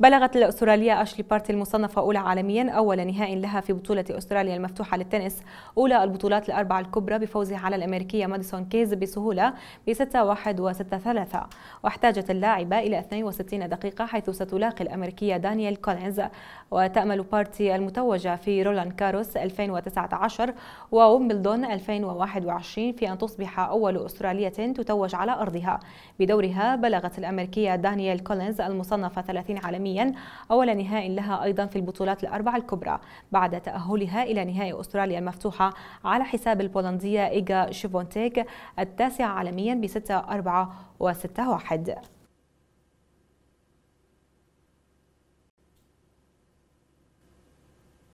بلغت الأسترالية أشلي بارتي المصنفة أولى عالميا أول نهائي لها في بطولة أستراليا المفتوحة للتنس أولى البطولات الأربعة الكبرى بفوزها على الأمريكية ماديسون كيز بسهولة ب 6-1 و 6-3 واحتاجت اللاعبة إلى 62 دقيقة حيث ستلاقي الأمريكية دانيال كولينز وتأمل بارتي المتوجة في رولان كاروس 2019 وومبلدون 2021 في أن تصبح أول أسترالية تتوج على أرضها بدورها بلغت الأمريكية دانيال كولينز المصنفة 30 عالميا عالميا أول نهائي لها أيضا في البطولات الأربع الكبرى بعد تأهلها إلى نهائي أستراليا المفتوحة على حساب البولندية إيجا شيفونتيك التاسعة عالميا بستة أربعة وستة واحد